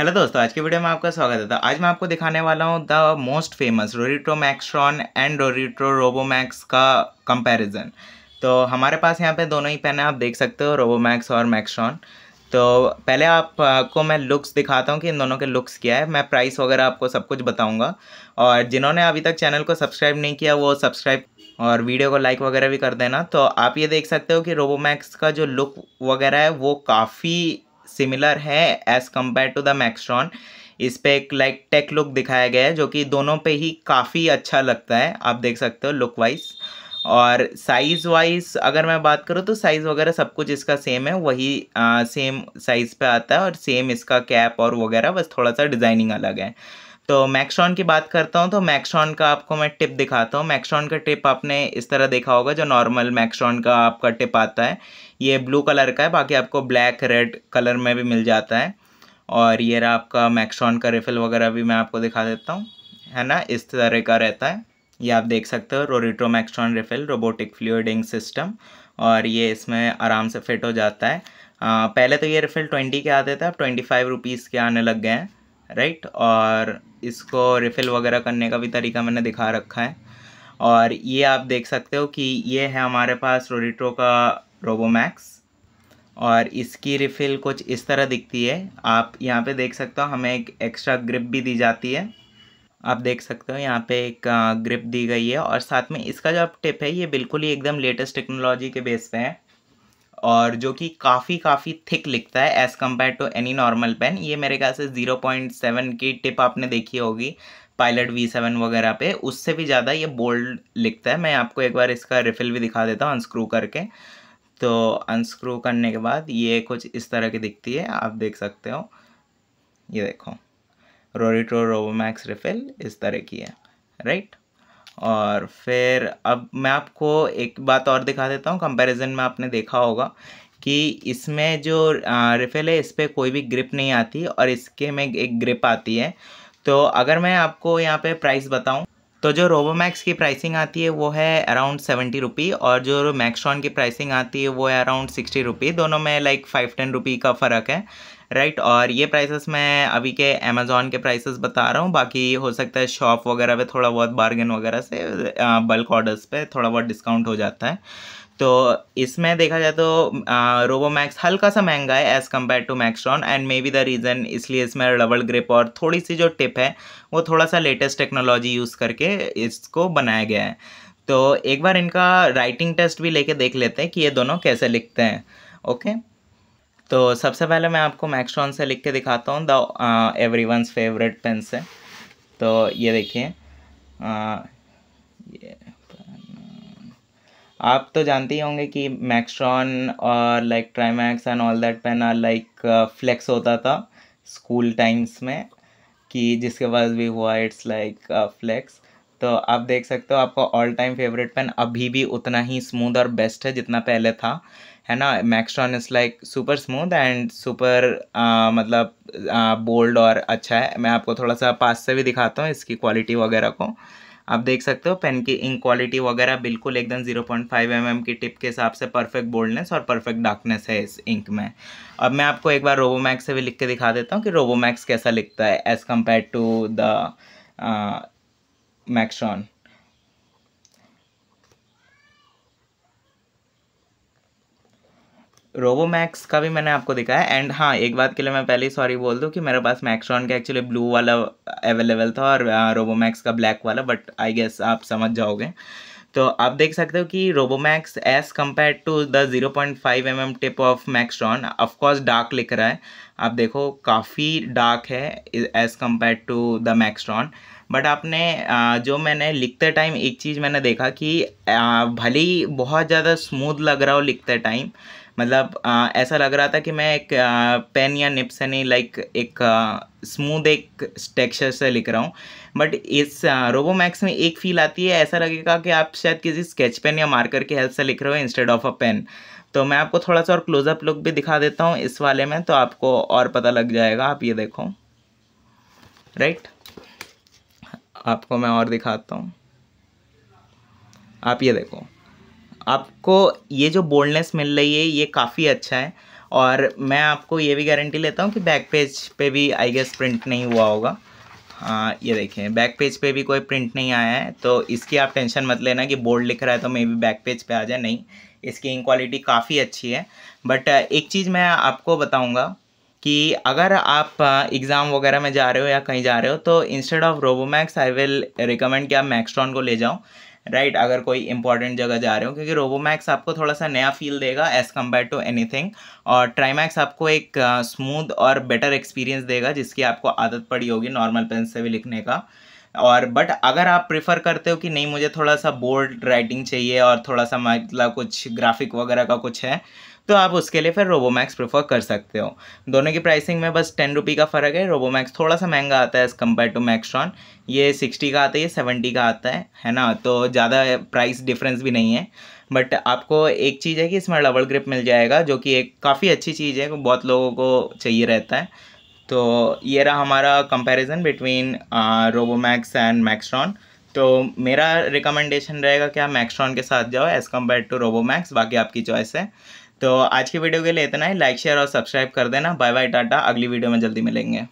Hello दोस्तों आज के वीडियो में आपका स्वागत है तो आज मैं आपको दिखाने वाला हूँ the most famous Rorito Maxtron and Rorito Robomax का कंपैरिजन तो हमारे पास यहाँ पे दोनों ही पेन है आप देख सकते हो रोबोमैक्स और मैक्सट्रॉन तो पहले आपको मैं लुक्स दिखाता हूँ कि इन दोनों के लुक्स क्या है मैं प्राइस वगैरह आपको सब कुछ बताऊँगा और जिन्होंने अभी तक चैनल को सब्सक्राइब नहीं किया वो सब्सक्राइब और वीडियो को लाइक वगैरह भी कर देना तो आप ये देख सकते हो कि रोबोमैक्स का जो लुक वगैरह है वो काफ़ी सिमिलर है as compare to the Maxtron इस पर एक लाइक टेक लुक दिखाया गया है जो कि दोनों पे ही काफ़ी अच्छा लगता है आप देख सकते हो लुक वाइज और साइज़ वाइज अगर मैं बात करूँ तो साइज़ वगैरह सब कुछ इसका सेम है वही आ, सेम साइज़ पे आता है और सेम इसका कैप और वगैरह बस थोड़ा सा डिज़ाइनिंग अलग है तो मैक्सॉन की बात करता हूँ तो मैक्सॉन का आपको मैं टिप दिखाता हूँ मैक्सॉन का टिप आपने इस तरह देखा होगा जो नॉर्मल मैक्सॉन का आपका टिप आता है ये ब्लू कलर का है बाकी आपको ब्लैक रेड कलर में भी मिल जाता है और ये रहा आपका मैक्सॉन का रिफिल वगैरह भी मैं आपको दिखा देता हूँ है ना इस तरह का रहता है ये आप देख सकते हो Rorito Maxtron refill robotic flooding system और ये इसमें आराम से फिट हो जाता है आ, पहले तो ये रिफिल ट्वेंटी के आते थे अब ट्वेंटी फाइव रुपीज़ के आने लग गए हैं राइट और इसको रिफ़िल वगैरह करने का भी तरीका मैंने दिखा रखा है और ये आप देख सकते हो कि ये है हमारे पास रोडिट्रो का रोबोमैक्स और इसकी रिफ़िल कुछ इस तरह दिखती है आप यहाँ पे देख सकते हो हमें एक एक्स्ट्रा ग्रिप भी दी जाती है आप देख सकते हो यहाँ पे एक ग्रिप दी गई है और साथ में इसका जो टिप है ये बिल्कुल ही एकदम लेटेस्ट टेक्नोलॉजी के बेस पे है और जो कि काफ़ी काफ़ी थिक लिखता है as compare to any normal pen ये मेरे ख्याल से ज़ीरो पॉइंट सेवन की टिप आपने देखी होगी पायलट वी सेवन वगैरह पे उससे भी ज़्यादा ये बोल्ड लिखता है मैं आपको एक बार इसका रिफिल भी दिखा देता हूँ अनस्क्रू करके तो अनस्क्रू करने के बाद ये कुछ इस तरह की दिखती है आप देख सकते हो ये देखो रोरिट्रो रोबोमैक्स रिफिल इस तरह की है राइट और फिर अब मैं आपको एक बात और दिखा देता हूँ कंपैरिजन में आपने देखा होगा कि इसमें जो रिफिल है इस पर कोई भी ग्रिप नहीं आती और इसके में एक ग्रिप आती है तो अगर मैं आपको यहाँ पे प्राइस बताऊँ तो जो रोबोमैक्स की प्राइसिंग आती है वो है अराउंड सेवेंटी रुपी और जो मैक्सट्रॉन की प्राइसिंग आती है वो है अराउंड सिक्सटी रुपी दोनों में लाइक फाइव टेन रुपी का फ़र्क है राइट और ये प्राइसेस मैं अभी के अमेज़ोन के प्राइसेस बता रहा हूँ बाकी हो सकता है शॉप वगैरह पे थोड़ा बहुत बार्गेन वगैरह से बल्क ऑर्डर्स पे थोड़ा बहुत डिस्काउंट हो जाता है तो इसमें देखा जाए तो रोबो मैक्स हल्का सा महंगा है as compare to Maxtron and may be the reason इसलिए इसमें डबल ग्रिप और थोड़ी सी जो टिप है वो थोड़ा सा लेटेस्ट टेक्नोलॉजी यूज़ करके इसको बनाया गया है तो एक बार इनका राइटिंग टेस्ट भी लेके देख लेते हैं कि ये दोनों कैसे लिखते हैं ओके okay? तो सबसे पहले मैं आपको मैक्सट्रॉन से लिख के दिखाता हूँ the everyone's favourite pen से तो ये देखिए आप तो जानते ही होंगे कि मैक्सट्रॉन और like Trimax and all that pen are like flex होता था स्कूल टाइम्स में कि जिसके पास भी हुआ इट्स लाइक फ्लेक्स तो आप देख सकते हो आपका ऑल टाइम फेवरेट पेन अभी भी उतना ही स्मूद और बेस्ट है जितना पहले था है ना Maxtron is like super smooth and super मतलब बोल्ड और अच्छा है मैं आपको थोड़ा सा पास से भी दिखाता हूँ इसकी क्वालिटी वगैरह को आप देख सकते हो पेन की इंक क्वालिटी वगैरह बिल्कुल एकदम zero point five M M की टिप के हिसाब से परफेक्ट बोल्डनेस और परफेक्ट डार्कनेस है इस इंक में अब मैं आपको एक बार रोबोमैक्स से भी लिख के दिखा देता हूँ कि रोबोमैक्स कैसा लिखता है as compare to the maxon Robomax का भी मैंने आपको दिखाया एंड हाँ एक बात के लिए मैं पहले ही सॉरी बोल दूँ कि मेरे पास मैक्सॉन का एक्चुअली ब्लू वाला अवेलेबल था और रोबोमैक्स हाँ, का ब्लैक वाला बट आई गेस आप समझ जाओगे तो आप देख सकते हो कि Robomax as compare to the zero point five M M tip of Maxon of course dark लिख रहा है आप देखो काफ़ी डार्क है as compare to the Maxon but आपने जो मैंने लिखते टाइम एक चीज़ मैंने देखा कि भले ही बहुत ज़्यादा स्मूथ लग रहा हो लिखते टाइम मतलब ऐसा लग रहा था कि मैं एक पेन या निप से नहीं लाइक एक स्मूथ एक टेक्सचर से लिख रहा हूँ बट इस रोबो मैक्स में एक फील आती है ऐसा लगेगा कि आप शायद किसी स्केच पेन या मार्कर की हेल्प से लिख रहे हो इंस्टेड ऑफ अ पेन तो मैं आपको थोड़ा सा और क्लोजअप लुक भी दिखा देता हूँ इस वाले में तो आपको और पता लग जाएगा आप ये देखो राइट right? आपको मैं और दिखाता हूँ आप ये देखो आपको ये जो बोल्डनेस मिल रही है ये काफ़ी अच्छा है और मैं आपको ये भी गारंटी लेता हूँ कि बैक पेज पे भी आई गेस प्रिंट नहीं हुआ होगा हाँ ये देखें बैक पेज पे भी कोई प्रिंट नहीं आया है तो इसकी आप टेंशन मत लेना कि बोर्ड लिख रहा है तो मे भी बैक पेज पे आ जाए नहीं इसकी इन क्वालिटी काफ़ी अच्छी है बट एक चीज़ मैं आपको बताऊँगा कि अगर आप एग्ज़ाम वगैरह में जा रहे हो या कहीं जा रहे हो तो instead of Robomax I will recommend कि आप मैक्सट्रॉन को ले जाओ राइट right, अगर कोई इंपॉर्टेंट जगह जा रहे हो क्योंकि रोबोमैक्स आपको थोड़ा सा नया फील देगा एज़ कम्पेयर टू एनीथिंग और ट्राईमैक्स आपको एक स्मूथ और बेटर एक्सपीरियंस देगा जिसकी आपको आदत पड़ी होगी नॉर्मल पेन से भी लिखने का और बट अगर आप प्रेफर करते हो कि नहीं मुझे थोड़ा सा बोल्ड राइटिंग चाहिए और थोड़ा सा मतलब कुछ ग्राफिक वगैरह का कुछ है तो आप उसके लिए फिर रोबोमैक्स प्रेफर कर सकते हो दोनों की प्राइसिंग में बस टेन रुपी का फ़र्क है रोबोमैक्स थोड़ा सा महंगा आता है एज़ कम्पेयर टू मैक्सट्रॉन ये सिक्सटी का आता है ये सेवेंटी का आता है है ना तो ज़्यादा प्राइस डिफरेंस भी नहीं है बट आपको एक चीज़ है कि इसमें डबल ग्रिप मिल जाएगा जो कि एक काफ़ी अच्छी चीज़ है बहुत लोगों को चाहिए रहता है तो ये रहा हमारा comparison between Robomax and Maxtron तो मेरा रिकमेंडेशन रहेगा कि आप मैक्स्ट्रॉन के साथ जाओ एज़ कम्पेयर टू रोबोमैक्स बाकी आपकी चॉइस है तो आज की वीडियो के लिए इतना ही लाइक शेयर और सब्सक्राइब कर देना बाय बाय टाटा अगली वीडियो में जल्दी मिलेंगे